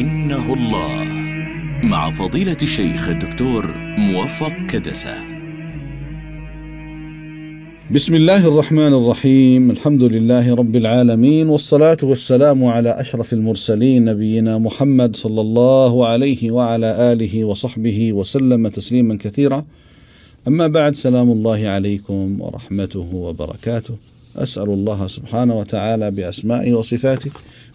إنه الله مع فضيلة الشيخ الدكتور موفق كدسة بسم الله الرحمن الرحيم الحمد لله رب العالمين والصلاة والسلام على أشرف المرسلين نبينا محمد صلى الله عليه وعلى آله وصحبه وسلم تسليما كثيرا أما بعد سلام الله عليكم ورحمته وبركاته أسأل الله سبحانه وتعالى بأسمائه وصفاته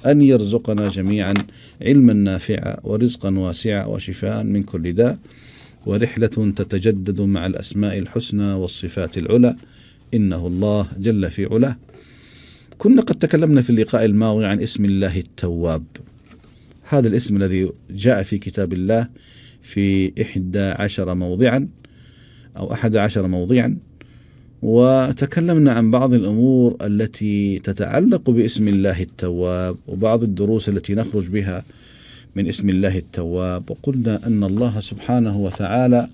أن يرزقنا جميعا علما نافعا ورزقا واسعا وشفاء من كل داء ورحلة تتجدد مع الأسماء الحسنى والصفات العلى إنه الله جل في علاه كنا قد تكلمنا في اللقاء الماضي عن اسم الله التواب هذا الاسم الذي جاء في كتاب الله في إحدى عشر موضعا أو أحد عشر موضعا وتكلمنا عن بعض الامور التي تتعلق باسم الله التواب وبعض الدروس التي نخرج بها من اسم الله التواب وقلنا ان الله سبحانه وتعالى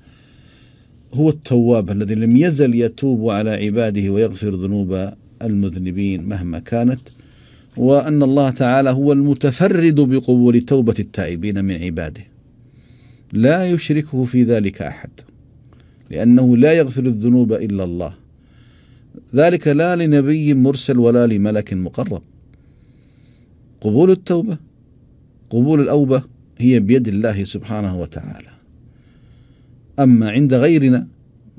هو التواب الذي لم يزل يتوب على عباده ويغفر ذنوب المذنبين مهما كانت وان الله تعالى هو المتفرد بقبول توبه التائبين من عباده لا يشركه في ذلك احد لانه لا يغفر الذنوب الا الله ذلك لا لنبي مرسل ولا لملك مقرب قبول التوبه قبول الاوبه هي بيد الله سبحانه وتعالى اما عند غيرنا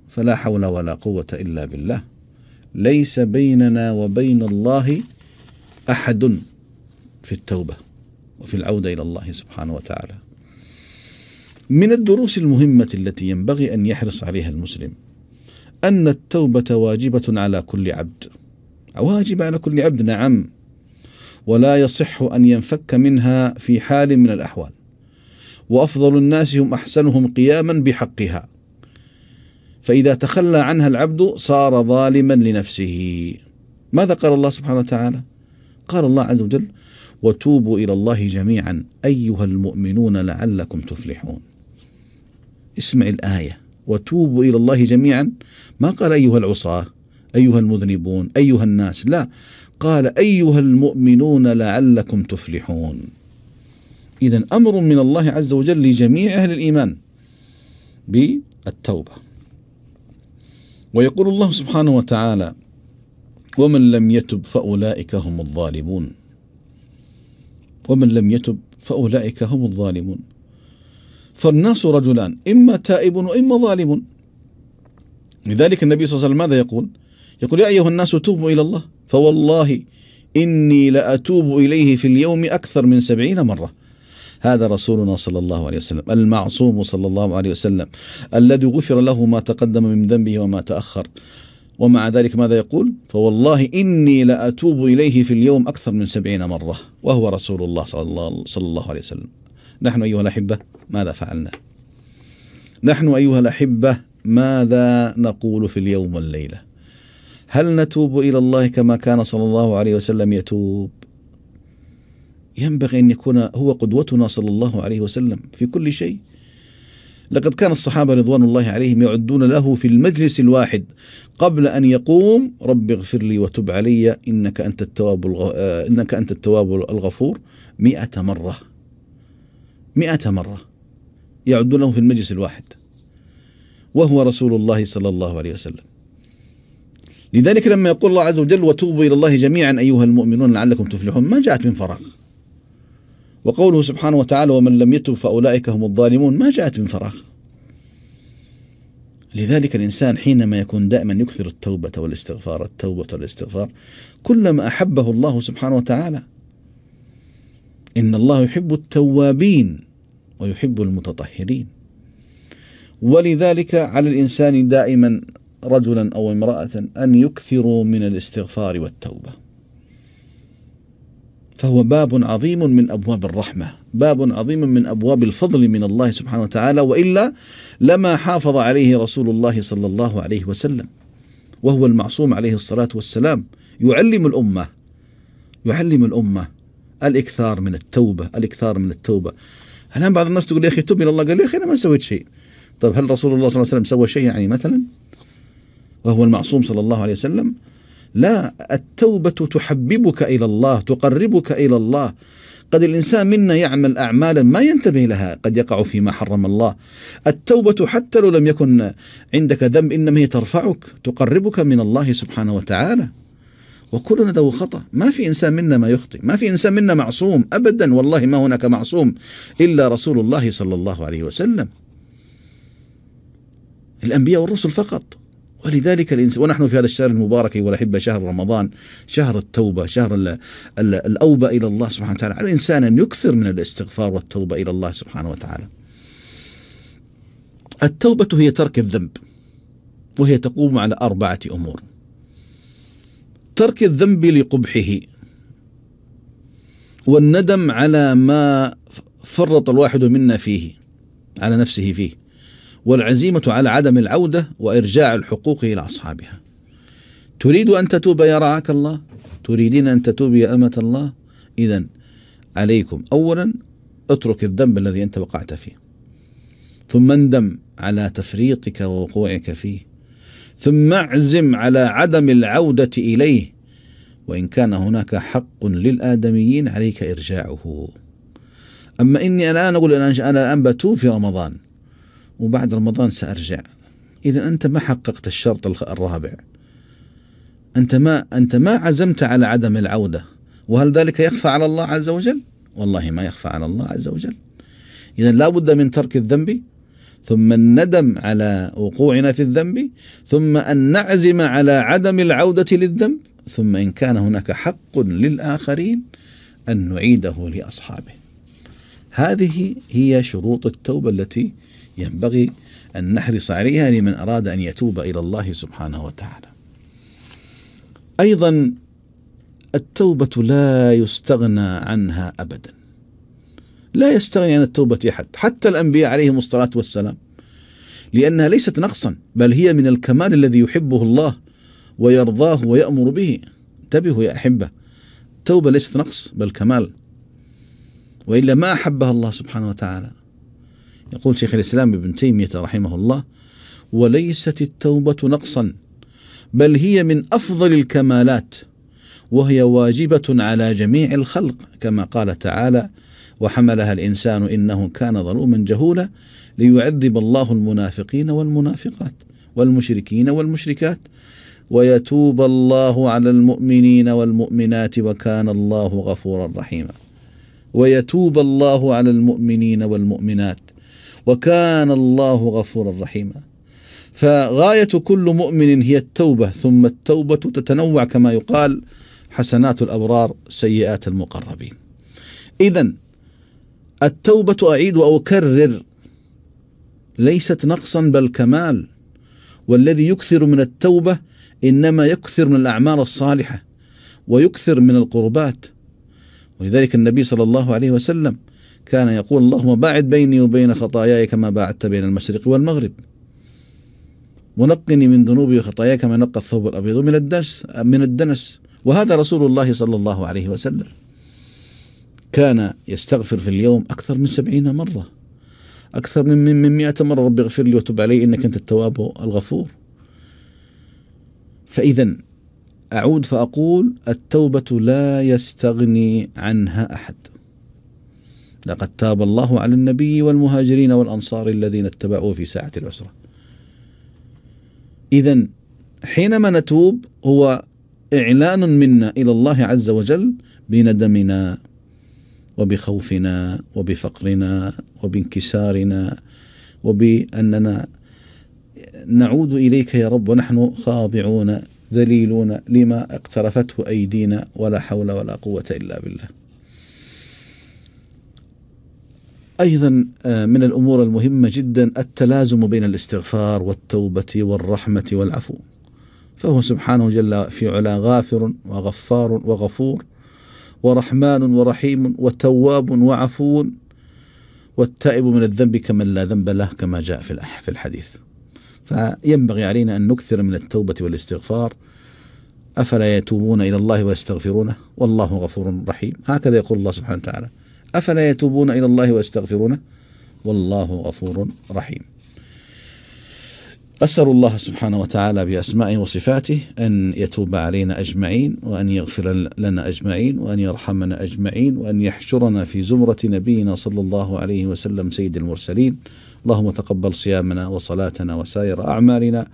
فلا حول ولا قوه الا بالله ليس بيننا وبين الله احد في التوبه وفي العوده الى الله سبحانه وتعالى من الدروس المهمه التي ينبغي ان يحرص عليها المسلم أن التوبة واجبة على كل عبد واجبة على كل عبد نعم ولا يصح أن ينفك منها في حال من الأحوال وأفضل الناس هم أحسنهم قياما بحقها فإذا تخلى عنها العبد صار ظالما لنفسه ماذا قال الله سبحانه وتعالى قال الله عز وجل وتوبوا إلى الله جميعا أيها المؤمنون لعلكم تفلحون اسمع الآية وتوبوا إلى الله جميعا ما قال أيها العصاة أيها المذنبون أيها الناس لا قال أيها المؤمنون لعلكم تفلحون إذا أمر من الله عز وجل لجميع أهل الإيمان بالتوبة ويقول الله سبحانه وتعالى ومن لم يتب فأولئك هم الظالمون ومن لم يتب فأولئك هم الظالمون فالناس رجلان إما تائب وإما ظالم لذلك النبي صلى الله عليه وسلم ماذا يقول يقول يا أيها الناس توبوا إلى الله فوالله إني لأتوب إليه في اليوم أكثر من سبعين مرة هذا رسولنا صلى الله عليه وسلم المعصوم صلى الله عليه وسلم الذي غفر له ما تقدم من ذنبه وما تأخر ومع ذلك ماذا يقول فوالله إني لأتوب إليه في اليوم أكثر من سبعين مرة وهو رسول الله صلى الله عليه وسلم نحن أيها الأحبة ماذا فعلنا نحن أيها الأحبة ماذا نقول في اليوم والليلة هل نتوب إلى الله كما كان صلى الله عليه وسلم يتوب ينبغي أن يكون هو قدوتنا صلى الله عليه وسلم في كل شيء لقد كان الصحابة رضوان الله عليهم يعدون له في المجلس الواحد قبل أن يقوم رب اغفر لي وتب علي إنك أنت التواب إنك أنت التواب الغفور مئة مرة مئة مرة يعدونه في المجلس الواحد وهو رسول الله صلى الله عليه وسلم لذلك لما يقول الله عز وجل وتوبوا إلى الله جميعا أيها المؤمنون لعلكم تفلحون ما جاءت من فراغ وقوله سبحانه وتعالى ومن لم يتب فأولئك هم الظالمون ما جاءت من فراغ لذلك الإنسان حينما يكون دائما يكثر التوبة والاستغفار التوبة والاستغفار كلما أحبه الله سبحانه وتعالى إن الله يحب التوابين ويحب المتطهرين ولذلك على الإنسان دائما رجلا أو امرأة أن يكثروا من الاستغفار والتوبة فهو باب عظيم من أبواب الرحمة باب عظيم من أبواب الفضل من الله سبحانه وتعالى وإلا لما حافظ عليه رسول الله صلى الله عليه وسلم وهو المعصوم عليه الصلاة والسلام يعلم الأمة يعلم الأمة الإكثار من التوبة الإكثار من التوبة الان بعض الناس تقول يا اخي تب الى الله قال يا اخي انا ما سويت شيء طيب هل رسول الله صلى الله عليه وسلم سوى شيء يعني مثلا وهو المعصوم صلى الله عليه وسلم لا التوبة تحببك إلى الله تقربك إلى الله قد الإنسان منا يعمل أعمالا ما ينتبه لها قد يقع فيما حرم الله التوبة حتى لو لم يكن عندك ذنب إنما هي ترفعك تقربك من الله سبحانه وتعالى وكلنا ذو خطأ ما في إنسان منا ما يخطئ ما في إنسان منا معصوم أبدا والله ما هناك معصوم إلا رسول الله صلى الله عليه وسلم الأنبياء والرسل فقط ولذلك الإنسان ونحن في هذا الشهر المبارك والأحبة شهر رمضان شهر التوبة شهر الأوبة إلى الله سبحانه وتعالى على الإنسان أن يكثر من الاستغفار والتوبة إلى الله سبحانه وتعالى التوبة هي ترك الذنب وهي تقوم على أربعة أمور ترك الذنب لقبحه والندم على ما فرط الواحد منا فيه على نفسه فيه والعزيمة على عدم العودة وإرجاع الحقوق إلى أصحابها تريد أن تتوب يا رعاك الله تريدين أن تتوب يا أمة الله إذا عليكم أولا اترك الذنب الذي أنت وقعت فيه ثم اندم على تفريطك ووقوعك فيه ثم اعزم على عدم العودة إليه وإن كان هناك حق للآدميين عليك إرجاعه أما إني الآن أقول أنا الآن بتوب في رمضان وبعد رمضان سأرجع إذا أنت ما حققت الشرط الرابع أنت ما أنت ما عزمت على عدم العودة وهل ذلك يخفى على الله عز وجل؟ والله ما يخفى على الله عز وجل إذا لا بد من ترك الذنب ثم الندم على وقوعنا في الذنب ثم أن نعزم على عدم العودة للذنب ثم إن كان هناك حق للآخرين أن نعيده لأصحابه هذه هي شروط التوبة التي ينبغي أن نحرص عليها لمن أراد أن يتوب إلى الله سبحانه وتعالى أيضا التوبة لا يستغنى عنها أبدا لا يستغني عن التوبة أحد حتى الأنبياء عليهم الصلاة والسلام لأنها ليست نقصا بل هي من الكمال الذي يحبه الله ويرضاه ويأمر به انتبهوا يا أحبة التوبة ليست نقص بل كمال وإلا ما أحبها الله سبحانه وتعالى يقول شيخ الإسلام ابن تيمية رحمه الله وليست التوبة نقصا بل هي من أفضل الكمالات وهي واجبة على جميع الخلق كما قال تعالى وحملها الانسان انه كان ظلوما جهولا ليعذب الله المنافقين والمنافقات والمشركين والمشركات ويتوب الله على المؤمنين والمؤمنات وكان الله غفورا رحيما ويتوب الله على المؤمنين والمؤمنات وكان الله غفورا رحيما فغايه كل مؤمن هي التوبه ثم التوبه تتنوع كما يقال حسنات الابرار سيئات المقربين اذا التوبة أعيد وأكرر ليست نقصا بل كمال والذي يكثر من التوبة إنما يكثر من الأعمال الصالحة ويكثر من القربات ولذلك النبي صلى الله عليه وسلم كان يقول اللهم باعد بيني وبين خطاياي كما باعدت بين المشرق والمغرب ونقني من ذنوبي وخطاياي كما نقى الثوب الابيض من الدنس من الدنس وهذا رسول الله صلى الله عليه وسلم كان يستغفر في اليوم أكثر من سبعين مرة أكثر من من مئة مرة ربي اغفر لي وتب علي إنك أنت التواب الغفور فإذا أعود فأقول التوبة لا يستغني عنها أحد لقد تاب الله على النبي والمهاجرين والأنصار الذين اتبعوه في ساعة العسرة إذا حينما نتوب هو إعلان منا إلى الله عز وجل بندمنا وبخوفنا وبفقرنا وبانكسارنا وباننا نعود اليك يا رب ونحن خاضعون ذليلون لما اقترفته ايدينا ولا حول ولا قوه الا بالله. ايضا آه، من الامور المهمه جدا التلازم بين الاستغفار والتوبه والرحمه والعفو. فهو سبحانه جل في علا غافر وغفار وغفور ورحمن ورحيم وتواب وعفو والتائب من الذنب كمن لا ذنب له كما جاء في في الحديث فينبغي علينا أن نكثر من التوبة والاستغفار أفلا يتوبون إلى الله ويستغفرونه والله غفور رحيم هكذا يقول الله سبحانه وتعالى أفلا يتوبون إلى الله ويستغفرونه والله غفور رحيم أسأل الله سبحانه وتعالى بأسمائه وصفاته أن يتوب علينا أجمعين وأن يغفر لنا أجمعين وأن يرحمنا أجمعين وأن يحشرنا في زمرة نبينا صلى الله عليه وسلم سيد المرسلين اللهم تقبل صيامنا وصلاتنا وسائر أعمالنا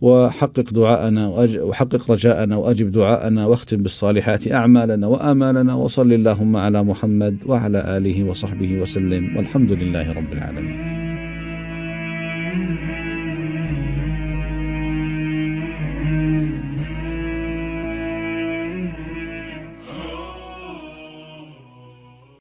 وحقق دعاءنا وحقق رجاءنا وأجب دعاءنا واختم بالصالحات أعمالنا وآمالنا وصل اللهم على محمد وعلى آله وصحبه وسلم والحمد لله رب العالمين